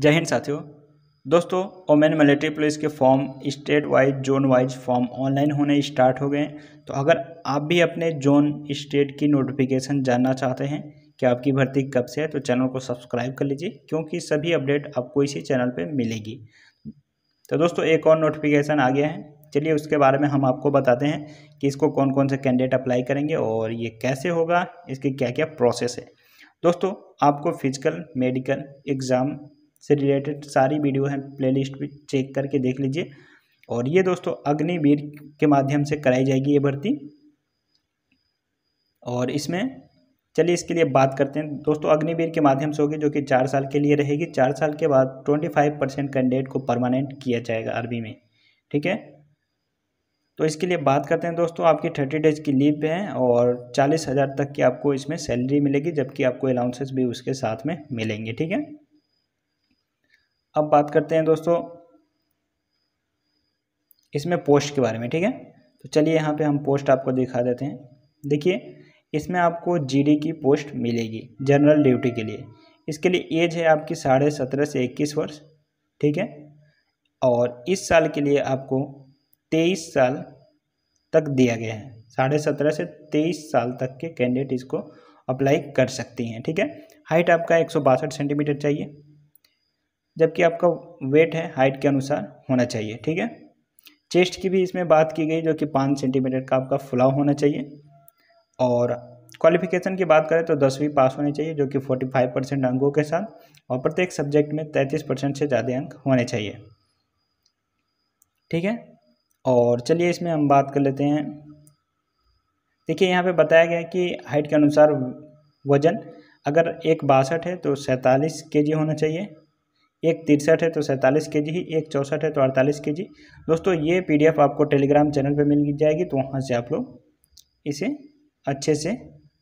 जय हिंद साथियों दोस्तों ओमेन मिलिट्री पुलिस के form state wise zone wise form online होने स्टार्ट हो गए हैं तो अगर आप भी अपने जोन स्टेट की नोटिफिकेशन जानना चाहते हैं कि आपकी भर्ती कब से है तो चैनल को सब्सक्राइब कर लीजिए क्योंकि सभी अपडेट आपको इसी चैनल पर मिलेगी तो दोस्तों एक और नोटिफिकेशन आ गया है चलिए उसके बारे में हम आपको बताते हैं कि इसको कौन कौन से कैंडिडेट अप्लाई करेंगे और ये कैसे होगा इसकी क्या क्या प्रोसेस है दोस्तों आपको फिजिकल मेडिकल एग्ज़ाम से रिलेटेड सारी वीडियो हैं प्लेलिस्ट भी चेक करके देख लीजिए और ये दोस्तों अग्निवीर के माध्यम से कराई जाएगी ये भर्ती और इसमें चलिए इसके लिए बात करते हैं दोस्तों अग्निवीर के माध्यम से होगी जो कि चार साल के लिए रहेगी चार साल के बाद ट्वेंटी फाइव परसेंट कैंडिडेट को परमानेंट किया जाएगा आर्मी में ठीक है तो इसके लिए बात करते हैं दोस्तों आपकी थर्टी डेज की लीव पे है और चालीस हज़ार तक की आपको इसमें सैलरी मिलेगी जबकि आपको अलाउंसेस भी उसके साथ में मिलेंगे ठीक है अब बात करते हैं दोस्तों इसमें पोस्ट के बारे में ठीक है तो चलिए यहाँ पे हम पोस्ट आपको दिखा देते हैं देखिए इसमें आपको जीडी की पोस्ट मिलेगी जनरल ड्यूटी के लिए इसके लिए एज है आपकी साढ़े सत्रह से इक्कीस वर्ष ठीक है और इस साल के लिए आपको तेईस साल तक दिया गया है साढ़े सत्रह से तेईस साल तक के कैंडिडेट इसको अप्लाई कर सकती हैं ठीक है हाइट आपका एक सौ बासठ सेंटीमीटर चाहिए जबकि आपका वेट है हाइट के अनुसार होना चाहिए ठीक है चेस्ट की भी इसमें बात की गई जो कि पाँच सेंटीमीटर का आपका फुलाव होना चाहिए और क्वालिफिकेशन की बात करें तो दसवीं पास होनी चाहिए जो कि फोर्टी फाइव परसेंट अंकों के साथ और प्रत्येक सब्जेक्ट में तैंतीस परसेंट से ज़्यादा अंक होने चाहिए ठीक है और चलिए इसमें हम बात कर लेते हैं देखिए यहाँ पे बताया गया कि हाइट के अनुसार वज़न अगर एक बासठ है तो सैंतालीस के होना चाहिए एक तिरसठ है तो सैंतालीस के जी ही एक चौंसठ है तो अड़तालीस के जी दोस्तों ये पी आपको टेलीग्राम चैनल पर मिल जाएगी तो वहाँ से आप लोग इसे अच्छे से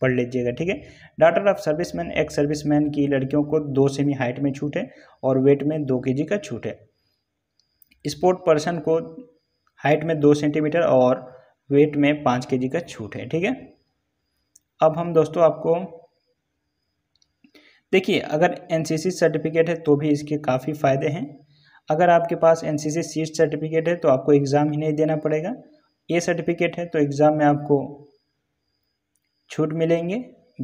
पढ़ लीजिएगा ठीक है daughter of serviceman ex man की लड़कियों को दो सेमी हाइट में छूट है और वेट में दो के का छूट है स्पोर्ट पर्सन को हाइट में दो सेंटीमीटर और वेट में पाँच के का छूट है ठीक है अब हम दोस्तों आपको देखिए अगर एन सर्टिफिकेट है तो भी इसके काफ़ी फ़ायदे हैं अगर आपके पास एन सी सीट सर्टिफिकेट है तो आपको एग्ज़ाम ही नहीं देना पड़ेगा ए सर्टिफिकेट है तो एग्ज़ाम में आपको छूट मिलेंगे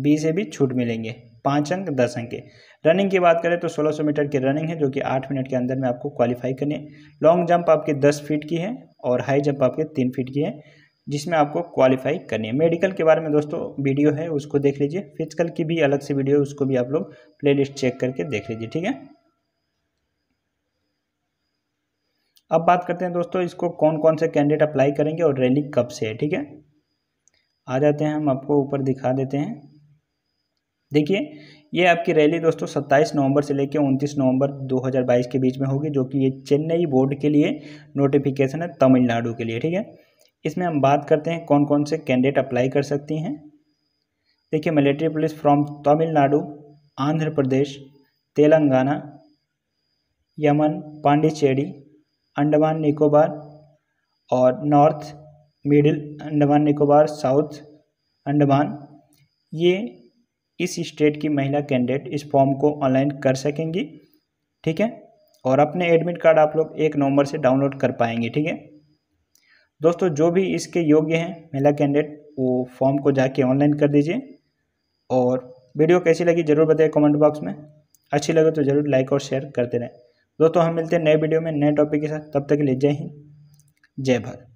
बी से भी छूट मिलेंगे पाँच अंक दस अंक के रनिंग की बात करें तो 1600 मीटर की रनिंग है जो कि आठ मिनट के अंदर में आपको क्वालिफाई करनी है लॉन्ग जंप आपके दस फीट की है और हाई जंप आपके तीन फीट की है जिसमें आपको क्वालिफाई करनी है मेडिकल के बारे में दोस्तों वीडियो है उसको देख लीजिए फिजिकल की भी अलग से वीडियो है उसको भी आप लोग प्ले चेक करके देख लीजिए ठीक है अब बात करते हैं दोस्तों इसको कौन कौन से कैंडिडेट अप्लाई करेंगे और रैली कब से है ठीक है आ जाते हैं हम आपको ऊपर दिखा देते हैं देखिए ये आपकी रैली दोस्तों 27 नवंबर से लेकर 29 नवंबर 2022 के बीच में होगी जो कि ये चेन्नई बोर्ड के लिए नोटिफिकेशन है तमिलनाडु के लिए ठीक है इसमें हम बात करते हैं कौन कौन से कैंडिडेट अप्लाई कर सकती हैं देखिए military police from Tamil Nadu Andhra Pradesh Telangana Yanam Pondicherry Andaman Nicobar और north middle Andaman Nicobar south Andaman ये इस स्टेट की महिला कैंडिडेट इस फॉर्म को ऑनलाइन कर सकेंगी ठीक है और अपने एडमिट कार्ड आप लोग एक नवंबर से डाउनलोड कर पाएंगे ठीक है दोस्तों जो भी इसके योग्य हैं महिला कैंडिडेट वो फॉर्म को जाके ऑनलाइन कर दीजिए और वीडियो कैसी लगी ज़रूर बताइए कमेंट बॉक्स में अच्छी लगे तो ज़रूर लाइक और शेयर करते रहें दोस्तों हम मिलते हैं नए वीडियो में नए टॉपिक के साथ तब तक के लिए जय हिंद जय भारत